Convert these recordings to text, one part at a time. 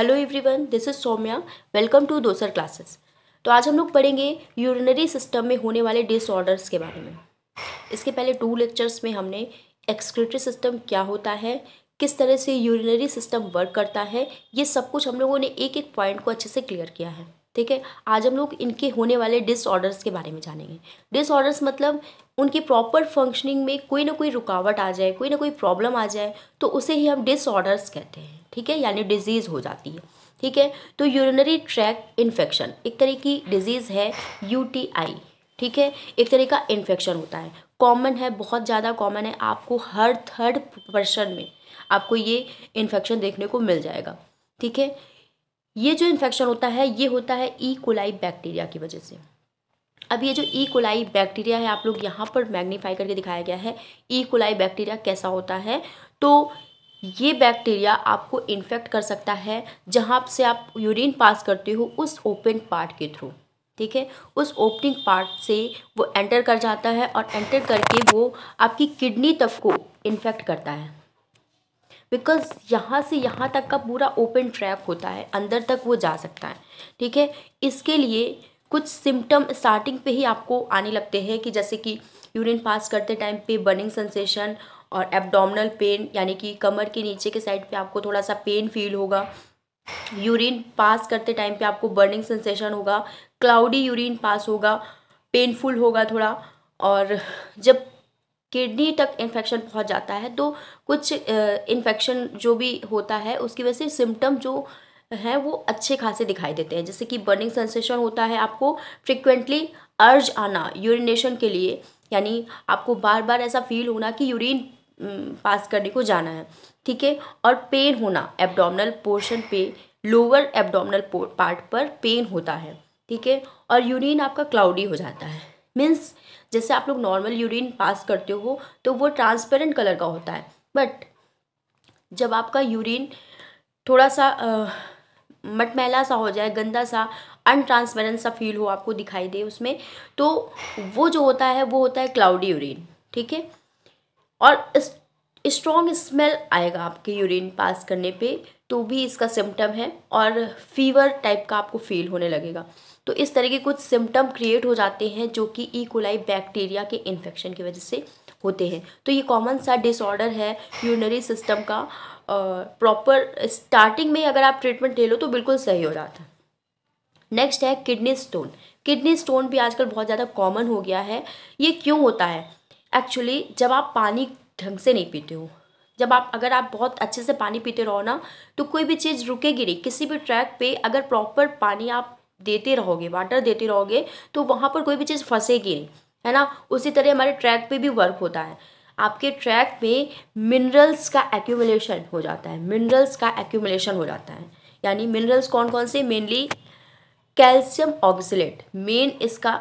Hello everyone this is Saumya welcome to दोसर classes तो आज हम लोग पढ़ेंगे यूरिनरी सिस्टम में होने वाले डिसऑर्डर्स के बारे में इसके पहले टू लेक्चर्स में हमने एक्सक्रेटरी सिस्टम क्या होता है किस तरह से यूरिनरी सिस्टम वर्क करता है ये सब कुछ हम लोगों ने एक एक पॉइंट को अच्छे से क्लियर किया है ठीक है आज हम लोग इनके होने वाले डिसऑर्डर्स के बारे में जानेंगे डिसऑर्डर्स मतलब उनकी प्रॉपर फंक्शनिंग में कोई ना कोई रुकावट आ जाए कोई ना कोई प्रॉब्लम आ जाए तो उसे ही हम डिसऑर्डर्स कहते हैं ठीक है यानी डिजीज़ हो जाती है ठीक है तो यूरिनरी ट्रैक इन्फेक्शन एक तरह की डिजीज़ है यूटीआई ठीक है एक तरह का इन्फेक्शन होता है कॉमन है बहुत ज़्यादा कॉमन है आपको हर थर्ड पर्सन में आपको ये इन्फेक्शन देखने को मिल जाएगा ठीक है ये जो इन्फेक्शन होता है ये होता है ई कोलाई बैक्टीरिया की वजह से अब ये जो ई कोलाई बैक्टीरिया है आप लोग यहाँ पर मैग्नीफाई करके दिखाया गया है ई कोलाई बैक्टीरिया कैसा होता है तो ये बैक्टीरिया आपको इन्फेक्ट कर सकता है जहाँ से आप यूरिन पास करते हो उस ओपन पार्ट के थ्रू ठीक है उस ओपनिंग पार्ट से वो एंटर कर जाता है और एंटर करके वो आपकी किडनी तक को इन्फेक्ट करता है बिकॉज यहाँ से यहाँ तक का पूरा ओपन ट्रैप होता है अंदर तक वो जा सकता है ठीक है इसके लिए कुछ सिम्टम स्टार्टिंग पे ही आपको आने लगते हैं कि जैसे कि यूरिन पास करते टाइम पे बर्निंग सेंसेशन और एब्डोमिनल पेन यानी कि कमर के नीचे के साइड पे आपको थोड़ा सा पेन फील होगा यूरिन पास करते टाइम पे आपको बर्निंग सेंसेशन होगा क्लाउडी यूरिन पास होगा पेनफुल होगा थोड़ा और जब किडनी तक इन्फेक्शन पहुंच जाता है तो कुछ इन्फेक्शन जो भी होता है उसकी वजह से सिम्टम जो हैं वो अच्छे खासे दिखाई देते हैं जैसे कि बर्निंग सेंसेशन होता है आपको फ्रिक्वेंटली अर्ज आना यूरिनेशन के लिए यानी आपको बार बार ऐसा फील होना कि यूरिन पास करने को जाना है ठीक है और पेन होना एब्डोमिनल पोर्शन पे लोअर एब्डोमिनल पार्ट पर पेन होता है ठीक है और यूरिन आपका क्लाउडी हो जाता है मीन्स जैसे आप लोग नॉर्मल यूरिन पास करते हो तो वो ट्रांसपेरेंट कलर का होता है बट जब आपका यूरिन थोड़ा सा मटमैला सा हो जाए गंदा सा अनट्रांसपेरेंट सा फील हो आपको दिखाई दे उसमें तो वो जो होता है वो होता है क्लाउडी यूरिन ठीक है और स्ट्रॉन्ग स्मेल आएगा आपके यूरिन पास करने पे तो भी इसका सिम्टम है और फीवर टाइप का आपको फील होने लगेगा तो इस तरह के कुछ सिम्टम क्रिएट हो जाते हैं जो कि ईकोलाई e. बैक्टीरिया के इन्फेक्शन की वजह से होते हैं तो ये कॉमन सा डिसऑर्डर है यूनरी सिस्टम का प्रॉपर स्टार्टिंग में अगर आप ट्रीटमेंट ले लो तो बिल्कुल सही हो जाता है नेक्स्ट है किडनी स्टोन किडनी स्टोन भी आजकल बहुत ज़्यादा कॉमन हो गया है ये क्यों होता है एक्चुअली जब आप पानी ढंग से नहीं पीते हो जब आप अगर आप बहुत अच्छे से पानी पीते रहो ना तो कोई भी चीज़ रुकेगी नहीं किसी भी ट्रैक पे अगर प्रॉपर पानी आप देते रहोगे वाटर देते रहोगे तो वहाँ पर कोई भी चीज़ फंसेगी नहीं है ना उसी तरह हमारे ट्रैक पे भी वर्क होता है आपके ट्रैक में मिनरल्स का एक्यूमुलेशन हो जाता है मिनरल्स का एक्यूमुलेशन हो जाता है यानी मिनरल्स कौन कौन से मेनली कैल्शियम ऑक्सीट मेन इसका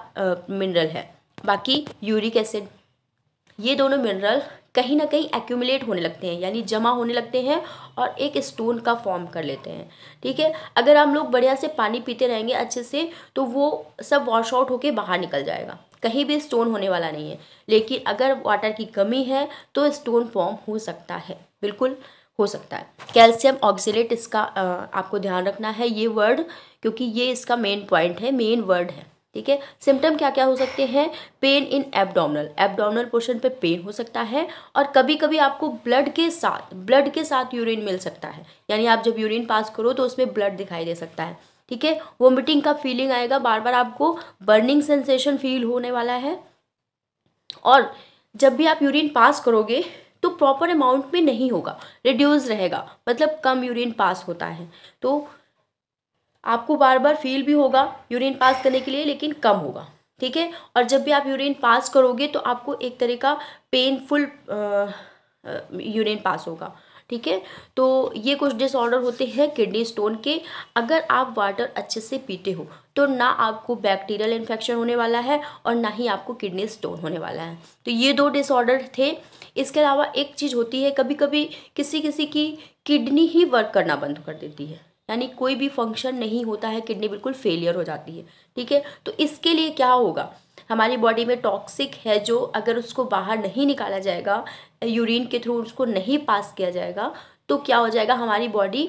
मिनरल है बाकी यूरिक एसिड ये दोनों मिनरल कहीं ना कहीं एक्यूमुलेट होने लगते हैं यानी जमा होने लगते हैं और एक स्टोन का फॉर्म कर लेते हैं ठीक है अगर हम लोग बढ़िया से पानी पीते रहेंगे अच्छे से तो वो सब वॉश आउट होकर बाहर निकल जाएगा कहीं भी स्टोन होने वाला नहीं है लेकिन अगर वाटर की कमी है तो स्टोन फॉर्म हो सकता है बिल्कुल हो सकता है कैल्शियम ऑक्सीलेट इसका आपको ध्यान रखना है ये वर्ड क्योंकि ये इसका मेन पॉइंट है मेन वर्ड है ठीक है सिम्टम क्या क्या हो सकते हैं pain in abdominal abdominal portion पे पेन हो सकता है और कभी कभी आपको ब्लड के साथ ब्लड के साथ यूरिन मिल सकता है यानी आप जब यूरिन पास करो तो उसमें ब्लड दिखाई दे सकता है ठीक है वोमिटिंग का फीलिंग आएगा बार बार आपको बर्निंग सेंसेशन फील होने वाला है और जब भी आप यूरिन पास करोगे तो प्रॉपर अमाउंट में नहीं होगा रिड्यूस रहेगा मतलब कम यूरिन पास होता है तो आपको बार बार फील भी होगा यूरिन पास करने के लिए लेकिन कम होगा ठीक है और जब भी आप यूरिन पास करोगे तो आपको एक तरह का पेनफुल यूरिन पास होगा ठीक है तो ये कुछ डिसऑर्डर होते हैं किडनी स्टोन के अगर आप वाटर अच्छे से पीते हो तो ना आपको बैक्टीरियल इन्फेक्शन होने वाला है और ना ही आपको किडनी स्टोन होने वाला है तो ये दो डिसऑर्डर थे इसके अलावा एक चीज़ होती है कभी कभी किसी किसी की किडनी ही वर्क करना बंद कर देती है यानी कोई भी फंक्शन नहीं होता है किडनी बिल्कुल फेलियर हो जाती है ठीक है तो इसके लिए क्या होगा हमारी बॉडी में टॉक्सिक है जो अगर उसको बाहर नहीं निकाला जाएगा यूरिन के थ्रू उसको नहीं पास किया जाएगा तो क्या हो जाएगा हमारी बॉडी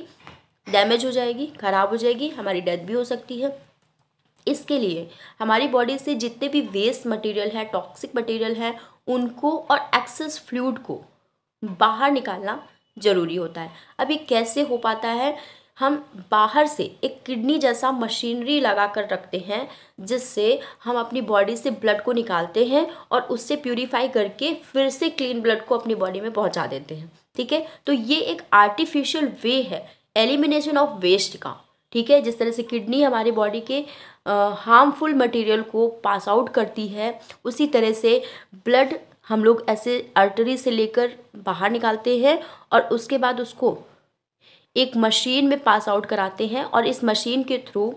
डैमेज हो जाएगी ख़राब हो जाएगी हमारी डेथ भी हो सकती है इसके लिए हमारी बॉडी से जितने भी वेस्ट मटेरियल है टॉक्सिक मटेरियल है उनको और एक्सेस फ्लूड को बाहर निकालना ज़रूरी होता है अभी कैसे हो पाता है हम बाहर से एक किडनी जैसा मशीनरी लगा कर रखते हैं जिससे हम अपनी बॉडी से ब्लड को निकालते हैं और उससे प्यूरीफाई करके फिर से क्लीन ब्लड को अपनी बॉडी में पहुंचा देते हैं ठीक है तो ये एक आर्टिफिशियल वे है एलिमिनेशन ऑफ वेस्ट का ठीक है जिस तरह से किडनी हमारी बॉडी के हार्मफुल मटेरियल को पास आउट करती है उसी तरह से ब्लड हम लोग ऐसे आर्टरी से लेकर बाहर निकालते हैं और उसके बाद उसको एक मशीन में पास आउट कराते हैं और इस मशीन के थ्रू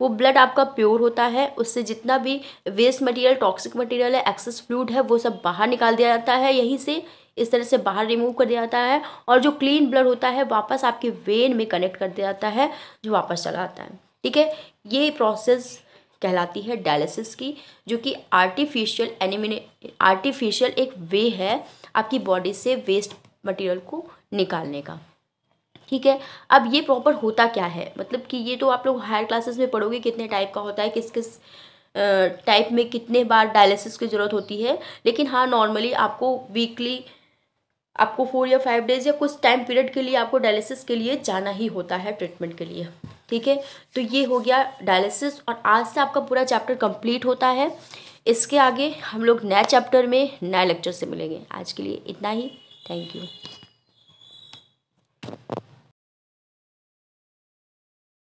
वो ब्लड आपका प्योर होता है उससे जितना भी वेस्ट मटेरियल टॉक्सिक मटेरियल है एक्सेस फ्लूड है वो सब बाहर निकाल दिया जाता है यहीं से इस तरह से बाहर रिमूव कर दिया जाता है और जो क्लीन ब्लड होता है वापस आपके वेन में कनेक्ट कर दिया जाता है जो वापस चला आता है ठीक है ये प्रोसेस कहलाती है डायलिसिस की जो कि आर्टिफिशियल एनिमिने आर्टिफिशियल एक वे है आपकी बॉडी से वेस्ट मटेरियल को निकालने का ठीक है अब ये प्रॉपर होता क्या है मतलब कि ये तो आप लोग हायर क्लासेस में पढ़ोगे कितने टाइप का होता है किस किस टाइप में कितने बार डायलिसिस की ज़रूरत होती है लेकिन हाँ नॉर्मली आपको वीकली आपको फोर या फाइव डेज या कुछ टाइम पीरियड के लिए आपको डायलिसिस के लिए जाना ही होता है ट्रीटमेंट के लिए ठीक है तो ये हो गया डायलिसिस और आज से आपका पूरा चैप्टर कंप्लीट होता है इसके आगे हम लोग नए चैप्टर में नए लेक्चर से मिलेंगे आज के लिए इतना ही थैंक यू